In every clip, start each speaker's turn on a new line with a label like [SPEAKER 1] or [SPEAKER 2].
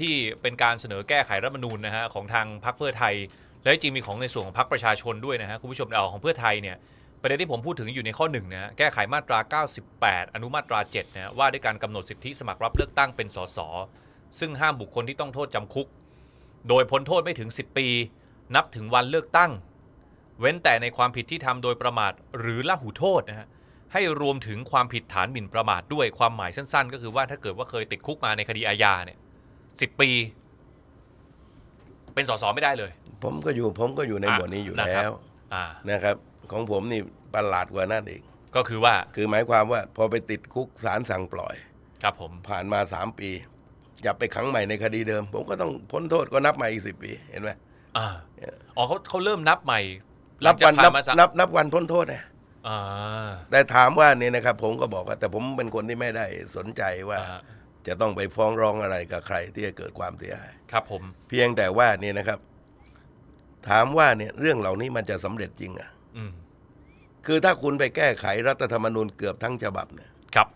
[SPEAKER 1] ที่เป็นการเสนอแก้ไขรัฐมนูญนะฮะของทางพรรคเพื่อไทย และจริงมีของในส่วนของพรรคประชาชนด้วยนะฮะคุณผู้ชมเอาของเพื่อไทยเนี่ยประเด็นที่ผมพูดถึงอยู่ในข้อหนึ่ะฮะแก้ไขมาตรา 98 อนุมาตรา7นะว่าด้วยการกำหนดสิทธิสมัครรับเลือกตั้งเป็นสสซึ่งห้ามบุคคลที่ต้องโทษจำคุก โดยพ้นโทษไม่ถึง 10 ปี นับถึงวันเลือกตั้ง เว้นแต่ในความผิดที่ทำโดยประมาทหรือละหูโทษนะฮะให้รวมถึงความผิดฐานหมิ่นประมาทด้วยความหมายสั้นๆ ก็คือว่าถ้าเกิดว่าเคยติดคุกมาในคดีอาญาเนี่ยสิบปี เป็นสสไม่ได้เลย
[SPEAKER 2] ผมก็อยู่ ผมก็อยู่ในบทนี้อยู่แล้วนะครับ ของผมนี่ประหลาดกว่านั่นเอง ก็คือว่า คือหมายความว่า พอไปติดคุกสารสั่งปล่อย ครับผมผ่านมาสามปีจับไปขังใหม่ในคดีเดิม ผมก็ต้องพ้นโทษก็นับใหม่อีกสิบปีเห็นไหมอ่า
[SPEAKER 1] อ๋อเขาเขาเริ่มนั
[SPEAKER 2] บใหม่ันับวันนับนับวันพ้นโทษนะอ่าแต่ถามว่านี่นะครับ ผมก็บอกว่าแต่ผมเป็นคนที่ไม่ได้สนใจว่า่าจะต้องไปฟ้องร้องอะไรกับใครที่จะเกิดความเสียหายครับ ผม เพียงแต่ว่าเนี่ยนะครับ ถามว่าเนี่ย เรื่องเหล่านี้มันจะสำเร็จจริงอ่ะคือถ้าคุณไปแก้ไขรัฐธรรมนูญเกือบทั้งฉบับเนี่ยครับ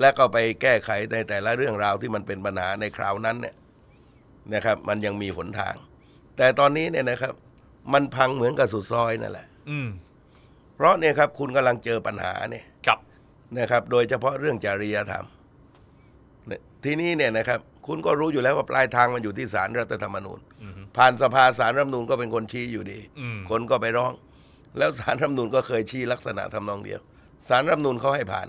[SPEAKER 2] และก็ไปแก้ไขในแต่ละเรื่องราวที่มันเป็นปัญหาในคราวนั้น เนี่ยนะครับ มันยังมีหนทาง แต่ตอนนี้เนี่ยนะครับ มันพังเหมือนกับสุดซอยนั่นแหละ อืเพราะเนี่ยครับ คุณกำลังเจอปัญหาเนี่ยครับนะครับ โดยเฉพาะเรื่องจริยธรรมทีนี้เนี่ยนะครับ คุณก็รู้อยู่แล้วว่าปลายทางมันอยู่ที่ศาลรัฐธรรมนูญผ่านสภาศาลรัฐธรรมนูญก็เป็นคนชี้อยู่ดีคนก็ไปร้อง แล้วศาลรัฐธรรมนูญก็เคยชี้ลักษณะทำนองเดียวศาลรัฐธรรมนูญเขาให้ผ่าน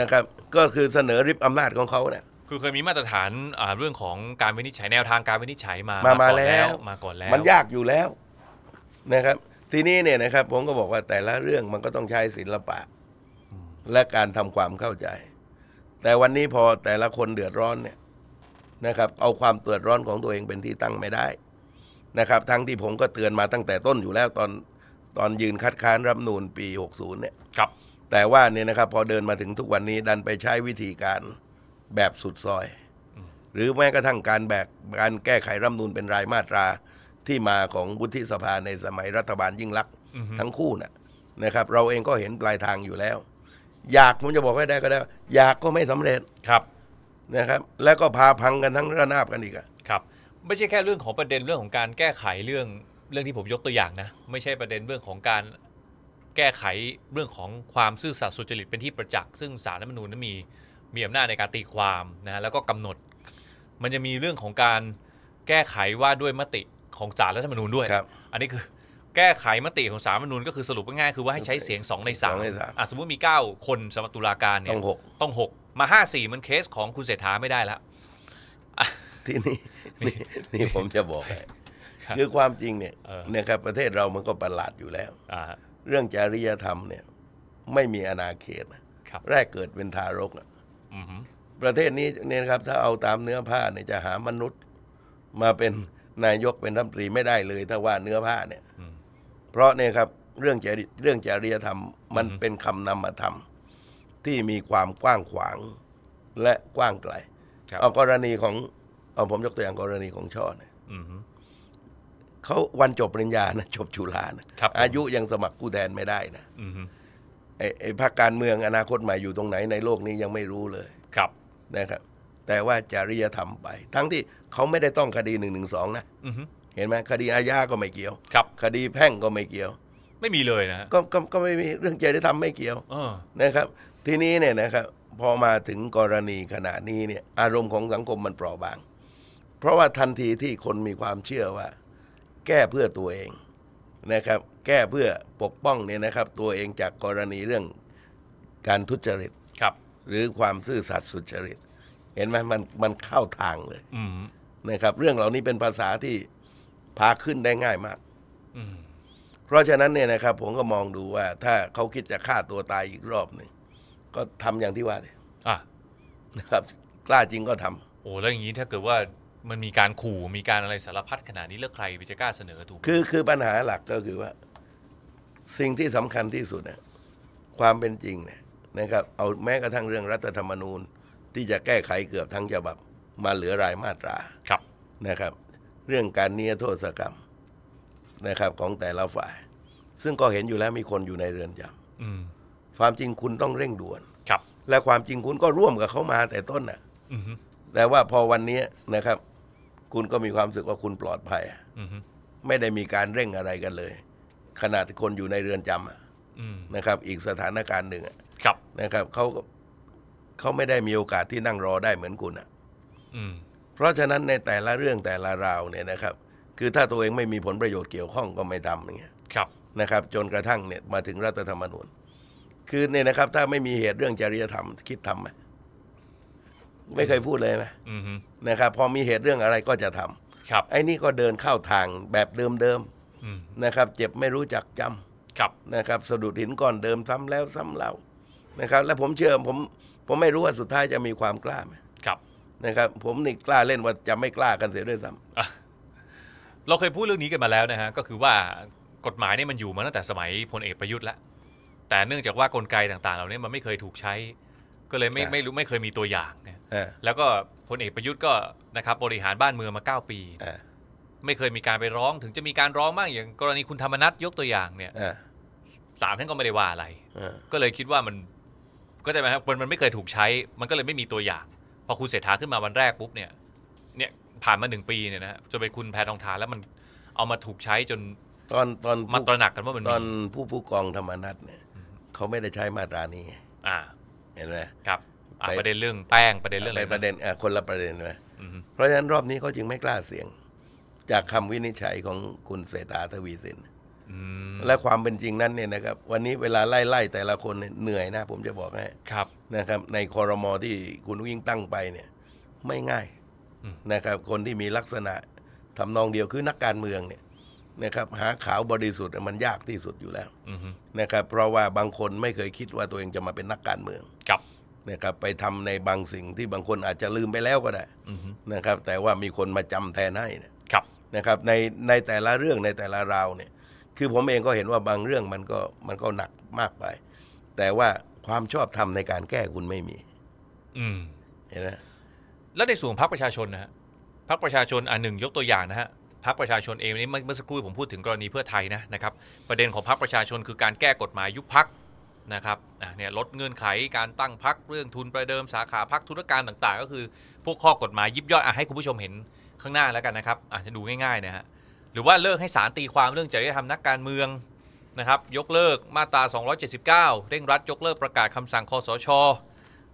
[SPEAKER 2] นะครับ ก็คือเสนอริบอำนาจของเขาเนี่ย
[SPEAKER 1] คือเคยมีมาตรฐานเรื่องของการวินิจฉัยแนวทางการวินิจฉัยมามามาแล้วมาก่อนแล้ว มันย
[SPEAKER 2] ากอยู่แล้ว นะครับ ทีนี้เนี่ยนะครับ ผมก็บอกว่าแต่ละเรื่องมันก็ต้องใช้ศิละปะและการทำความเข้าใจแต่วันนี้พอแต่ละคนเดือดร้อนเนี่ยนะครับ เอาความเดือดร้อนของตัวเองเป็นที่ตั้งไม่ได้ นะครับ ทั้งที่ผมก็เตือนมาตั้งแต่ต้นอยู่แล้วตอนตอนยืนคัดค้านรับนูนปี 60เนี่ยครับ แต่ว่าเนี่ยนะครับ พอเดินมาถึงทุกวันนี้ดันไปใช้วิธีการแบบสุดซอย หรือแม้กระทั่งการแบกการแก้ไขรัฐนูนเป็นรายมาตราที่มาของวุฒิสภาในสมัยรัฐบาลยิ่งลักษณ์ทั้งคู่นะนะครับ เราเองก็เห็นปลายทางอยู่แล้วอยากผมจะบอกให้ได้ก็ได้อยากก็ไม่สำเร็จครับนะครับ แล้วก็พาพังกันทั้งระนาบกันอีกอะ
[SPEAKER 1] ครับ ไม่ใช่แค่เรื่องของประเด็นเรื่องของการแก้ไขเรื่องเรื่องที่ผมยกตัวอย่างนะ ไม่ใช่ประเด็นเรื่องของการแก้ไขเรื่องของความซื่อสัตย์สุจริตเป็นที่ประจักษ์ซึ่งสารรัฐมนูนั้นมีมีอำนาจในการตีความนะแล้วก็กำหนด มันจะมีเรื่องของการแก้ไขว่าด้วยมติของสารรัฐมนูญด้วยครับอันนี้คือแก้ไขมติของสารัมนุนก็คือสรุปง่ายๆคือว่าให้ใช้เสียง 2 ใน3สองในสามสมมติมี 9 คนสัครัตุลาการเนี่ย ต้องหกต้อง6มา5 4มันเคสของคุณเศรษฐาไม่ได้แล้ว
[SPEAKER 2] ที่นี่นี่นี่ผมจะบอก คือความจริงเนี่ยนะครับ ประเทศเรามันก็ประหลาดอยู่แล้วอเรื่องจริยธรรมเนี่ย ไม่มีอนาเขตแรกเกิดเป็นทารกอะประเทศนี้เนี่ยนะครับ ถ้าเอาตามเนื้อผ้าเนี่ยจะหามนุษย์ มาเป็นนายกเป็นรัฐมนตรีไม่ได้เลยถ้าว่าเนื้อผ้าเนี่ยเพราะเนี่ยครับ เรื่องจริเรื่องจริยธรรมมันเป็นคำนามาทำที่มีความกว้างขวางและกว้างไกลเอากรณีของเอาผมยกตัวอย่างกรณีของช่อเนี่ยเขาวันจบปริญญานะจบจุฬานะอายุยังสมัครกู้แทนไม่ได้นะไอ้ไอ้พรรคการเมืองอนาคตใหม่อยู่ตรงไหนในโลกนี้ยังไม่รู้เลย ครับ นะครับแต่ว่าจริยธรรมไป ทั้งที่เขาไม่ได้ต้องคดีหนึ่งหนึ่งสองนะเห็นไหมคดีอาญาก็ไม่เกี่ยวครับคดีแพ่งก็ไม่เกี่ยว ไม่มีเลยนะก็ก็ก็ไม่มีเรื่องจริยธรรมไม่เกี่ยวนะครับ ทีนี้เนี่ยนะครับ พอมาถึงกรณีขณะนี้เนี่ย อารมณ์ของสังคมมันเปราะบาง เพราะว่าทันทีที่คนมีความเชื่อว่า แก้เพื่อตัวเองนะครับ แก้เพื่อปกป้องเนี่ยนะครับ ตัวเองจากกรณีเรื่องการทุจริตครับ หรือความซื่อสัตย์สุจริต เห็นไหมมันมันเข้าทางเลยนะครับ เรื่องเหล่านี้เป็นภาษาที่พาขึ้นได้ง่ายมากเพราะฉะนั้นเนี่ยนะครับ ผมก็มองดูว่า ถ้าเขาคิดจะฆ่าตัวตายอีกรอบหนึ่งก็ทำอย่างที่ว่าเลย่ะนะครับ กล้าจริงก็ทำ โอ้
[SPEAKER 1] แล้วอย่างนี้ถ้าเกิดว่ามันมีการขู่มีการอะไรสารพัดขนาดนี้แล้วใครจะกล้าเสนอถูกคือค
[SPEAKER 2] ือปัญหาหลักก็คือว่า สิ่งที่สำคัญที่สุดนะความเป็นจริง เนี่ยนะครับ เอาแม้กระทั่งเรื่องรัฐธรรมนูญ ที่จะแก้ไขเกือบทั้งฉบับมาเหลือรายมาตราครับนะครับเรื่องการเนียโทษกรรม นะครับ ของแต่ละฝ่าย ซึ่งก็เห็นอยู่แล้วมีคนอยู่ในเรือนจำความจริงคุณต้องเร่งด่วน ครับ และความจริงคุณก็ร่วมกับเขามาแต่ต้นน่ะแต่ว่าพอวันนี้นะครับ คุณก็มีความรู้สึกว่าคุณปลอดภัยไม่ได้มีการเร่งอะไรกันเลย ขนาดคนอยู่ในเรือนจำนะครับ อีกสถานการณ์หนึ่งนะครับเขาเขาไม่ได้มีโอกาสที่นั่งรอได้เหมือนคุณอ่ะเพราะฉะนั้นในแต่ละเรื่องแต่ละราวเนี่ยนะครับ คือถ้าตัวเองไม่มีผลประโยชน์เกี่ยวข้องก็ไม่ทำอย่างเงี้ยครับนะครับ จนกระทั่งเนี่ยมาถึงรัฐธรรมนูญ คือเนี่ยนะครับ ถ้าไม่มีเหตุเรื่องจริยธรรม คิดทำไหมไม่เคยพูดเลยไหมนะครับ พอมีเหตุเรื่องอะไรก็จะทำครับ ไอ้นี่ก็เดินเข้าทางแบบเดิมดิมๆนะครับ เจ็บไม่รู้จักจำครับนะครับสะดุดหินก่อนเดิมซ้ำแล้วซ้ำเล่านะครับ และผมเชื่อผม ผมไม่รู้ว่าสุดท้ายจะมีความกล้าไหมนะครับผมนี่กล้าเล่นว่าจะไม่กล้ากันเสียด้วยซ้ำ
[SPEAKER 1] เราเคยพูดเรื่องนี้กันมาแล้วนะฮะก็คือว่ากฎหมายนี่มันอยู่มาตั้งแต่สมัยพลเอกประยุทธ์ละแต่เนื่องจากว่ากลไกต่างๆ เหล่านี้มันไม่เคยถูกใช้ ก็เลยไม่ไม่รู้ไม่เคยมีตัวอย่างแล้วก็พลเอกประยุทธ์ก็นะครับบริหารบ้านเมืองมา9ปี ไม่เคยมีการไปร้องถึงจะมีการร้องบ้างอย่างกรณีคุณธรรมนัทยกตัวอย่างเนี่ยศาลท่านก็ไม่ได้ว่าอะไรก็เลยคิดว่ามันก็จะไหมครับมันไม่เคยถูกใช้มันก็เลยไม่มีตัวอย่างพอคุณเศรษฐาขึ้นมาวันแรกปุ๊บเนี่ย เนี่ยผ่านมาหนึ่งปีเนี่ยนะฮะจนไปคุณแพทองทานแล้วมันเอามาถูกใช้จน
[SPEAKER 2] ตอนตอนมาตระหนักกันว่ามัน ตอนผู้ผู้กองธรรมนัฐเนี่ยเขาไม่ได้ใช้มาตรานี้ อ่าเห็นไหมครับไปประเด็นเรื่องแป้งประเด็นเรื่องอะไรประเด็นอ่ะคนละประเด็นเลยเพราะฉะนั้นรอบนี้เขาจึงไม่กล้าเสี่ยง จากคำวินิจฉัยของคุณเศรษฐาทวีสินและความเป็นจริงนั้นเนี่ยนะครับ วันนี้เวลาไล่ไล่ แต่ละคนเหนื่อยนะ ผมจะบอกให้ครับนะครับ ในคอรมอที่คุณวิ่งตั้งไปเนี่ย ไม่ง่าย นะครับ คนที่มีลักษณะทำนองเดียวคือนักการเมืองเนี่ยนะครับหาขาวบริสุทธิ์มันยากที่สุดอยู่แล้วนะครับ เพราะว่าบางคนไม่เคยคิดว่าตัวเองจะมาเป็นนักการเมืองครับนะครับไปทำในบางสิ่งที่บางคนอาจจะลืมไปแล้วก็ได้นะครับ แต่ว่ามีคนมาจำแทนให้นะครับนะครับในในแต่ละเรื่องในแต่ละราวเนี่ยคือผมเองก็เห็นว่าบางเรื่องมันก็มันก็หนักมากไป แต่ว่าความชอบธรรมในการแก้คุณไม่มี อืมเห็นไหม
[SPEAKER 1] แล้วในส่วนพรรคประชาชนนะฮะพรรคประชาชน อ่าหนึ่งยกตัวอย่างนะฮะพรรคประชาชนเองนี้เมื่อสักครู่ผมพูดถึงกรณีเพื่อไทยนะนะครับ ประเด็นของพรรคประชาชนคือการแก้กฎหมายยุบพักนะครับเนี่ยลดเงื่อนไขการตั้งพักเรื่องทุนประเดิมสาขาพักธุรการต่าง ๆ ก็คือพวกข้อกฎหมายยิบย่อยอ่ะให้คุณผู้ชมเห็นข้างหน้าแล้วกันนะครับอาจจะดูง่ายๆ นะฮะหรือว่าเลิกให้ศาลตีความเรื่องจริยธรรมนักการเมืองนะครับ ยกเลิกมาตรา 279 เร่งรัดยกเลิกประกาศคำสั่งคอสช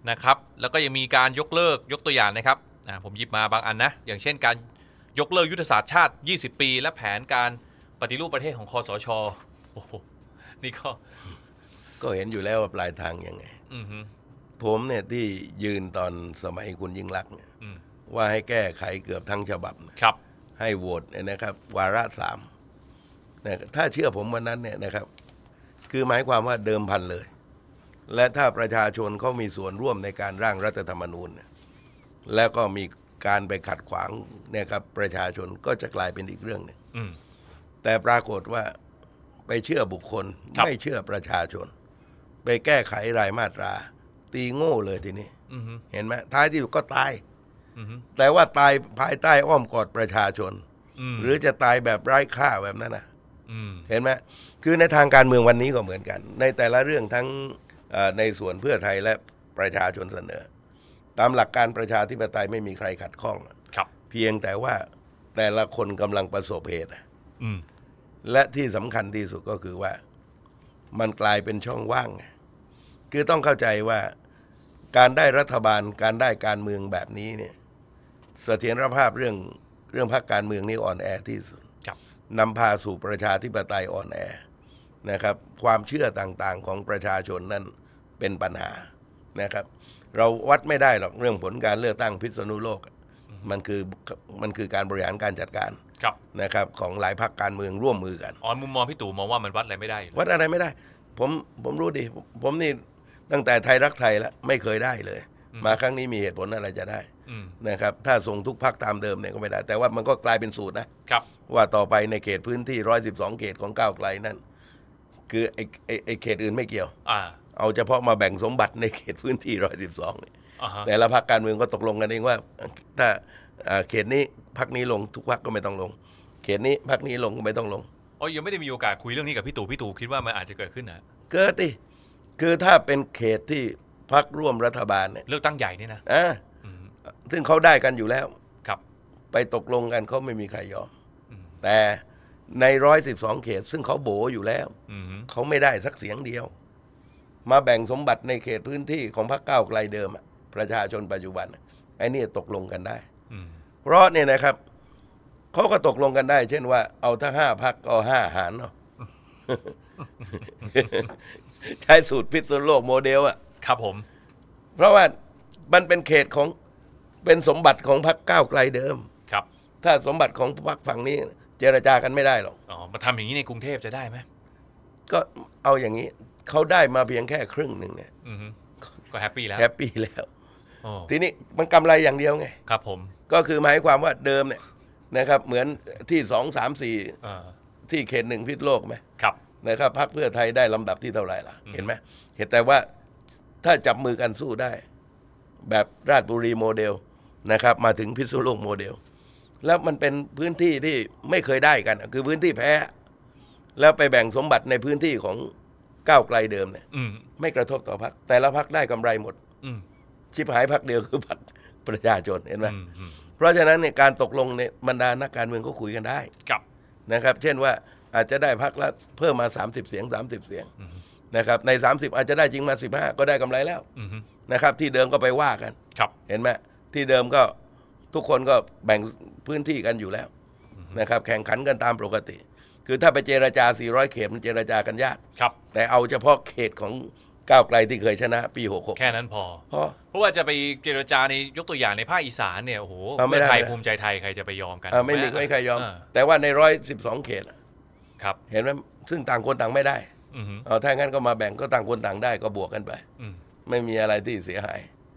[SPEAKER 1] นะครับ แล้วก็ยังมีการยกเลิกยกตัวอย่างนะครับผมหยิบมาบางอันนะอย่างเช่นการยกเลิกยุทธศาสตร์ชาติ 20 ปี และแผนการปฏิรูปประเทศของคอสชโอ้โหนี่ก็
[SPEAKER 2] ก็เห็นอยู่แล้วว่าปลายทางยังไงผมเนี่ยที่ยืนตอนสมัยคุณยิ่งรักเนี่ยว่าให้แก้ไขเกือบทั้งฉบับครับให้โหวตนะครับ วาระสามนะถ้าเชื่อผมวันนั้นเนี่ยนะครับ คือหมายความว่าเดิมพันเลย และถ้าประชาชนเขามีส่วนร่วมในการร่างรัฐธรรมนูญแล้วก็มีการไปขัดขวางเนี่ยครับ ประชาชนก็จะกลายเป็นอีกเรื่องหนึ่งแต่ปรากฏว่าไปเชื่อบุคคลคไม่เชื่อประชาชน ไปแก้ไขรายมาตรา ตีโง่เลยทีนี้เห็นไหมท้ายที่สุดก็ตายแต่ว่าตายภายใต้อ้อมกอดประชาชน หรือจะตายแบบไร้ค่าแบบนั้นนะเห็นไหมคือในทางการเมืองวันนี้ก็เหมือนกัน ในแต่ละเรื่องทั้งในส่วนเพื่อไทยและประชาชนเสนอ ตามหลักการประชาธิปไตยไม่มีใครขัดข้องเพียงแต่ว่าแต่ละคนกำลังประสบเหตุและที่สำคัญที่สุดก็คือว่ามันกลายเป็นช่องว่าง คือต้องเข้าใจว่าการได้รัฐบาลการได้การเมืองแบบนี้เนี่ยเสถียรภาพเรื่องเรื่องพรรคการเมืองนี่อ่อนแอที่สุดนำพาสู่ประชาธิปไตยอ่อนแอนะครับ ความเชื่อต่างๆของประชาชนนั้นเป็นปัญหานะครับ เราวัดไม่ได้หรอกเรื่องผลการเลือกตั้งพิษณุโลกมันคือมันคือการบริหารการจัดการครับนะครับ ของหลายพรรคการเมืองร่วมมือกัน
[SPEAKER 1] อ๋อมุมมองพี่ตู่มองว่ามันวัดอะไรไม่ได้ ว
[SPEAKER 2] ัดอะไรไม่ได้ ผมผมรู้ดิผมนี่ตั้งแต่ไทยรักไทยแล้วไม่เคยได้เลย มาครั้งนี้มีเหตุผลอะไรจะได้นะครับถ้าส่งทุกพักตามเดิมเนี่ยก็ไม่ได้ แต่ว่ามันก็กลายเป็นสูตรนะครับว่าต่อไปในเขตพื้นที่ร้อยสิบสองเขตของก้าวไกลนั่นคือไอ้ไอ้เขตอื่นไม่เกี่ยวอเอาเฉพาะมาแบ่งสมบัติในเขตพื้นที่ร้อยสิบสองแต่ละพักการเมืองก็ตกลงกันเองว่า ถ้าเขตนี้พักนี้ลงทุกพักก็ไม่ต้องลง เขตนี้พักนี้ลงก็ไม่ต้องลงอ
[SPEAKER 1] ๋อยังไม่ได้มีโอกาสคุยเรื่องนี้กับพี่ตู่พี่ตู่คิดว่ามันอาจจะเกิดขึ้นนะ
[SPEAKER 2] เกิดดิคือถ้าเป็นเขตที่พักร่วมรัฐบาลเนี่ยเลือกตั้งใหญ่นี่นะอ่าซึ่งเขาได้กันอยู่แล้ว ครับ ไปตกลงกันเขาไม่มีใครยอมแต่ในร้อยสิบสองเขต ซึ่งเขาโบอยู่แล้ว เขาไม่ได้สักเสียงเดียว มาแบ่งสมบัติในเขตพื้นที่ของพรรคก้าวไกลเดิมประชาชนปัจจุบัน ไอ้นี่ตกลงกันได้ เพราะเนี่ยนะครับ เขาก็ตกลงกันได้ เช่นว่า เอาถ้าห้าพักเอาห้าหารเนาะ ใช้สูตรพิษณุโลกโมเดลอะครับผม เพราะว่ามันเป็นเขตของเป็นสมบัติของพรรคก้าวไกลเดิม ครับ ถ้าสมบัติของพรรคฝั่งนี้เจรจากันไม่ได้หรอก อ๋อ มาทำอย่างนี้ในกรุงเทพจะได้ไหม ก็เอาอย่างนี้เขาได้มาเพียงแค่ครึ่งหนึ่งเนี่ยก็แฮปปี้แล้ว แฮปปี้แล้ว ทีนี้มันกำไรอย่างเดียวไง ครับผม ก็คือหมายความว่าเดิมเนี่ยนะครับ เหมือนที่สองสามสี่ที่เขตหนึ่งพิษโลกไหม ครับ นะครับพรรคเพื่อไทยได้ลำดับที่เท่าไหร่ล่ะ เห็นไหมเห็นแต่ว่าถ้าจับมือกันสู้ได้ แบบราชบุรีโมเดลนะครับมาถึงพิษณุโลกโมเดล แล้วมันเป็นพื้นที่ที่ไม่เคยได้กัน คือพื้นที่แพ้ แล้วไปแบ่งสมบัติในพื้นที่ของก้าวไกลเดิมเนี่ยไม่กระทบต่อพัก แต่ละพักได้กำไรหมดชิบหายพักเดียวคือพักประชาชนเห็นไหมเพราะฉะนั้นเนี่ยการตกลงเนี่ยบรรดานักการเมืองก็คุยกันได้ครับนะครับ เช่นว่าอาจจะได้พักละเพิ่มมาสสามิบเสียงสสามิบเสียงนะครับ ในสสามิบอาจจะได้จริงมาสิบห้าก็ได้กำไรแล้วนะครับ ที่เดิมก็ไปว่ากัน ครับเห็นไหมที่เดิมก็ทุกคนก็แบ่งพื้นที่กันอยู่แล้วนะครับ แข่งขันกันตามปกติ คือถ้าไปเจราจา 400 เขตมันเจราจากันยากครับ แต่เอาเฉพาะเขตของก้าวไกลที่เคยชนะปี 66 แค่นั้นพอพะ
[SPEAKER 1] เพราะว่าจะไปเจรจาในยกตัวอย่างในภาคอีสานเนี่ยโอ้โหเพื่อไทยภูมิใจไทยใครจะไปยอมกันไม่มีไม่ใครยอม
[SPEAKER 2] แต่ว่าใน 112 เขตครับ เห็นไหมซึ่งต่างคนต่างไม่ได้เอาถ้างั้นก็มาแบ่งก็ต่างคนต่างได้ก็บวกกันไปไม่มีอะไรที่เสียหาย